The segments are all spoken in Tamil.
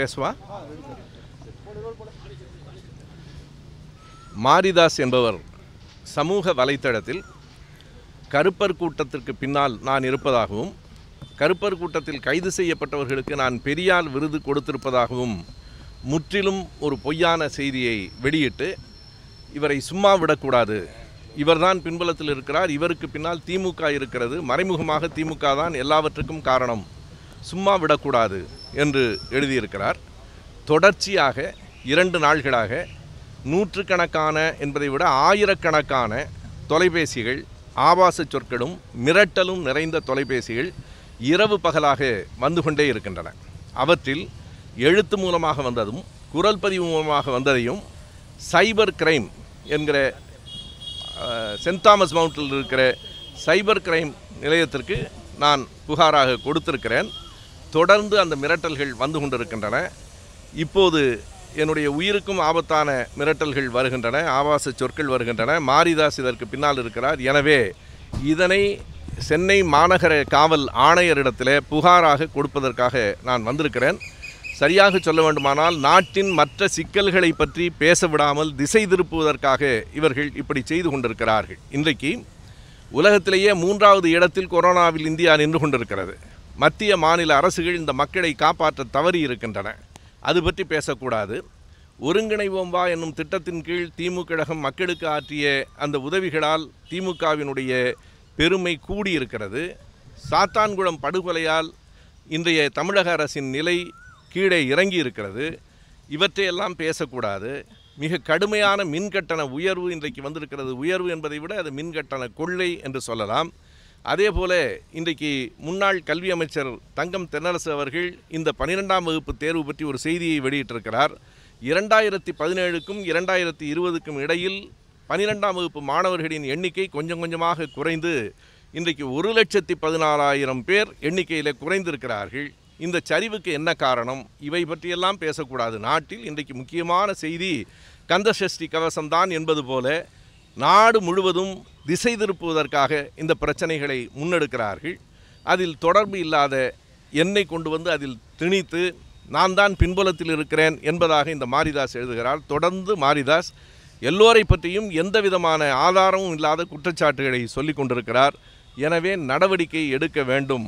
பேசுவா மாரிதாஸ் என்பவர் சமூக வலைத்தளத்தில் கருப்பர் கூட்டத்திற்கு பின்னால் நான் இருப்பதாகவும் கருப்பர் கூட்டத்தில் கைது செய்யப்பட்டவர்களுக்கு நான் பெரியால் விருது கொடுத்திருப்பதாகவும் முற்றிலும் ஒரு பொய்யான செய்தியை வெளியிட்டு இவரை சும்மா விடக்கூடாது இவர்தான் பின்புலத்தில் இருக்கிறார் இவருக்கு பின்னால் திமுக இருக்கிறது மறைமுகமாக திமுக தான் எல்லாவற்றுக்கும் காரணம் சும்மா விடக்கூடாது என்று எழுதியிருக்கிறார் தொடர்ச்சியாக இரண்டு நாள்களாக நூற்றுக்கணக்கான என்பதை விட ஆயிரக்கணக்கான தொலைபேசிகள் ஆபாச சொற்களும் மிரட்டலும் நிறைந்த தொலைபேசிகள் இரவு பகலாக வந்து கொண்டே இருக்கின்றன அவற்றில் எழுத்து மூலமாக வந்ததும் குரல் பதிவு மூலமாக வந்ததையும் சைபர் கிரைம் என்கிற சென்ட் தாமஸ் மவுண்டில் இருக்கிற சைபர் கிரைம் நிலையத்திற்கு நான் புகாராக கொடுத்திருக்கிறேன் தொடர்ந்து அந்த மிரட்டல்கள் வந்து கொண்டிருக்கின்றன இப்போது என்னுடைய உயிருக்கும் ஆபத்தான மிரட்டல்கள் வருகின்றன ஆபாச சொற்கள் வருகின்றன மாரிதாஸ் இதற்கு பின்னால் இருக்கிறார் எனவே இதனை சென்னை மாநகர காவல் ஆணையரிடத்தில் புகாராக கொடுப்பதற்காக நான் வந்திருக்கிறேன் சரியாக சொல்ல வேண்டுமானால் நாட்டின் மற்ற சிக்கல்களை பற்றி பேச விடாமல் திசை திருப்புவதற்காக இவர்கள் இப்படி செய்து கொண்டிருக்கிறார்கள் இன்றைக்கு உலகத்திலேயே மூன்றாவது இடத்தில் கொரோனாவில் இந்தியா நின்று கொண்டிருக்கிறது மத்திய மாநில அரசுகள் இந்த மக்களை காப்பாற்ற தவறி இருக்கின்றன அது பற்றி பேசக்கூடாது ஒருங்கிணைவோம் வா என்னும் திட்டத்தின் கீழ் திமுக கழகம் மக்களுக்கு ஆற்றிய அந்த உதவிகளால் திமுகவினுடைய பெருமை கூடியிருக்கிறது சாத்தான்குளம் படுகொலையால் இன்றைய தமிழக அரசின் நிலை கீழே இறங்கி இருக்கிறது இவற்றையெல்லாம் பேசக்கூடாது மிக கடுமையான மின்கட்டண உயர்வு இன்றைக்கு வந்திருக்கிறது உயர்வு என்பதை விட அது மின்கட்டண கொள்ளை என்று சொல்லலாம் அதே போல இன்றைக்கு முன்னாள் கல்வி அமைச்சர் தங்கம் தென்னரசு அவர்கள் இந்த பனிரெண்டாம் வகுப்பு தேர்வு பற்றி ஒரு செய்தியை வெளியிட்டிருக்கிறார் இரண்டாயிரத்தி பதினேழுக்கும் இரண்டாயிரத்தி இருபதுக்கும் இடையில் பனிரெண்டாம் வகுப்பு மாணவர்களின் எண்ணிக்கை கொஞ்சம் கொஞ்சமாக குறைந்து இன்றைக்கு ஒரு லட்சத்தி பதினாலாயிரம் பேர் எண்ணிக்கையில் குறைந்திருக்கிறார்கள் இந்த சரிவுக்கு என்ன காரணம் இவை பற்றியெல்லாம் பேசக்கூடாது நாட்டில் இன்றைக்கு முக்கியமான செய்தி கந்தசஷ்டி கவசம்தான் என்பது போல நாடு முழுவதும் திசை திருப்புவதற்காக இந்த பிரச்சனைகளை முன்னெடுக்கிறார்கள் அதில் தொடர்பு இல்லாத என்னை கொண்டு வந்து அதில் திணித்து நான் தான் பின்புலத்தில் இருக்கிறேன் என்பதாக இந்த மாரிதாஸ் எழுதுகிறார் தொடர்ந்து மாரிதாஸ் எல்லோரை பற்றியும் எந்த விதமான ஆதாரமும் இல்லாத குற்றச்சாட்டுகளை சொல்லி கொண்டிருக்கிறார் எனவே நடவடிக்கை எடுக்க வேண்டும்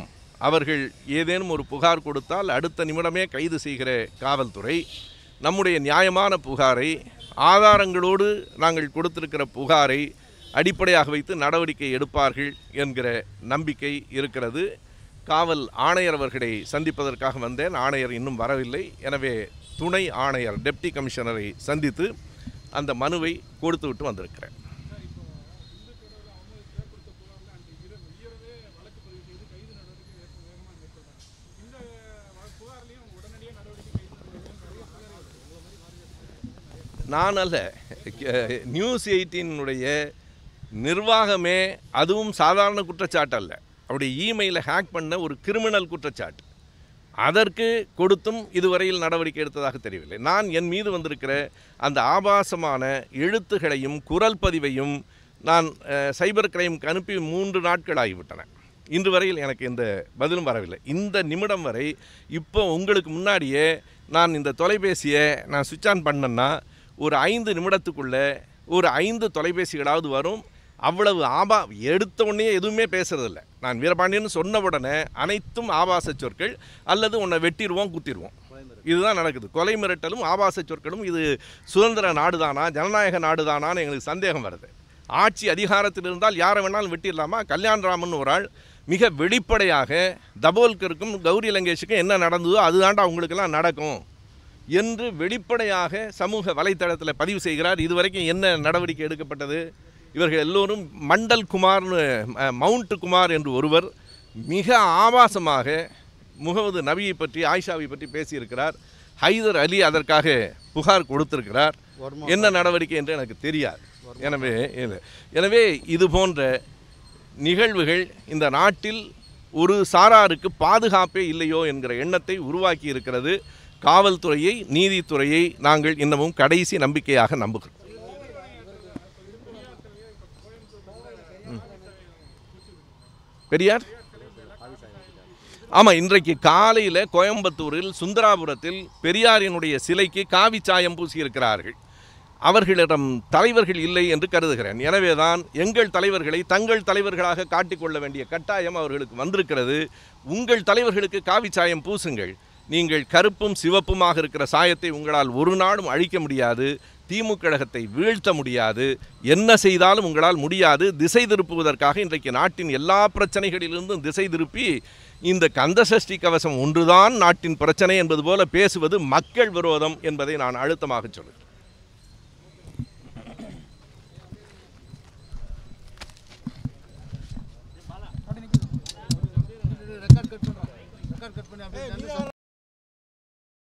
அவர்கள் ஏதேனும் ஒரு புகார் கொடுத்தால் அடுத்த நிமிடமே கைது செய்கிற காவல்துறை நம்முடைய நியாயமான புகாரை ஆதாரங்களோடு நாங்கள் கொடுத்திருக்கிற புகாரை அடிப்படையாக வைத்து நடவடிக்கை எடுப்பார்கள் என்கிற நம்பிக்கை இருக்கிறது காவல் ஆணையர் அவர்களை சந்திப்பதற்காக வந்தேன் ஆணையர் இன்னும் வரவில்லை எனவே துணை ஆணையர் டெப்டி கமிஷனரை சந்தித்து அந்த மனுவை கொடுத்து விட்டு வந்திருக்கிறேன் நான் அல்ல நியூஸ் எயிட்டீனுடைய நிர்வாகமே அதுவும் சாதாரண குற்றச்சாட்டு அல்ல அவருடைய இமெயிலை ஹேக் பண்ண ஒரு கிரிமினல் குற்றச்சாட்டு அதற்கு கொடுத்தும் இதுவரையில் நடவடிக்கை எடுத்ததாக தெரியவில்லை நான் என் மீது வந்திருக்கிற அந்த ஆபாசமான எழுத்துகளையும் குரல் பதிவையும் நான் சைபர் கிரைமுக்கு அனுப்பி மூன்று நாட்கள் ஆகிவிட்டன இன்று வரையில் எனக்கு இந்த பதிலும் வரவில்லை இந்த நிமிடம் வரை இப்போ உங்களுக்கு முன்னாடியே நான் இந்த தொலைபேசியை நான் சுவிட்ச் ஆன் பண்ணேன்னா ஒரு ஐந்து நிமிடத்துக்குள்ளே ஒரு ஐந்து தொலைபேசிகளாவது வரும் அவ்வளவு ஆபா எடுத்த உடனே எதுவுமே பேசுகிறதில்ல நான் வீரபாண்டியன் சொன்ன உடனே அனைத்தும் ஆபாச சொற்கள் அல்லது உன்னை வெட்டிடுவோம் குத்திடுவோம் இதுதான் நடக்குது கொலை மிரட்டலும் ஆபாச சொற்களும் இது சுதந்திர நாடுதானா ஜனநாயக தானான்னு எங்களுக்கு சந்தேகம் வருது ஆட்சி அதிகாரத்தில் இருந்தால் யாரை வேணாலும் வெட்டிடலாமா கல்யாண்ராமன் ஒரு ஆள் மிக வெளிப்படையாக தபோல்கருக்கும் கௌரி லங்கேஷுக்கும் என்ன நடந்ததோ அதுதாண்டா அவங்களுக்கெல்லாம் நடக்கும் என்று வெளிப்படையாக சமூக வலைத்தளத்தில் பதிவு செய்கிறார் இதுவரைக்கும் என்ன நடவடிக்கை எடுக்கப்பட்டது இவர்கள் எல்லோரும் மண்டல் குமார்னு மவுண்ட் குமார் என்று ஒருவர் மிக ஆபாசமாக முகமது நபியை பற்றி ஆயிஷாவை பற்றி பேசியிருக்கிறார் ஹைதர் அலி அதற்காக புகார் கொடுத்திருக்கிறார் என்ன நடவடிக்கை என்று எனக்கு தெரியாது எனவே எனவே இது போன்ற நிகழ்வுகள் இந்த நாட்டில் ஒரு சாராருக்கு பாதுகாப்பே இல்லையோ என்கிற எண்ணத்தை உருவாக்கி இருக்கிறது காவல்துறையை நீதித்துறையை நாங்கள் இன்னமும் கடைசி நம்பிக்கையாக நம்புகிறோம் பெரியார் ஆமாம் இன்றைக்கு காலையில் கோயம்புத்தூரில் சுந்தராபுரத்தில் பெரியாரினுடைய சிலைக்கு காவி சாயம் பூசியிருக்கிறார்கள் அவர்களிடம் தலைவர்கள் இல்லை என்று கருதுகிறேன் எனவேதான் எங்கள் தலைவர்களை தங்கள் தலைவர்களாக காட்டிக்கொள்ள வேண்டிய கட்டாயம் அவர்களுக்கு வந்திருக்கிறது உங்கள் தலைவர்களுக்கு காவி சாயம் பூசுங்கள் நீங்கள் கருப்பும் சிவப்புமாக இருக்கிற சாயத்தை உங்களால் ஒரு நாளும் அழிக்க முடியாது திமுக கழகத்தை வீழ்த்த முடியாது என்ன செய்தாலும் உங்களால் முடியாது திசை திருப்புவதற்காக இன்றைக்கு நாட்டின் எல்லா பிரச்சனைகளிலிருந்தும் திசை திருப்பி இந்த கந்தசஷ்டி கவசம் ஒன்றுதான் நாட்டின் பிரச்சனை என்பது போல பேசுவது மக்கள் விரோதம் என்பதை நான் அழுத்தமாக சொல்கிறேன் கட் பண்ணி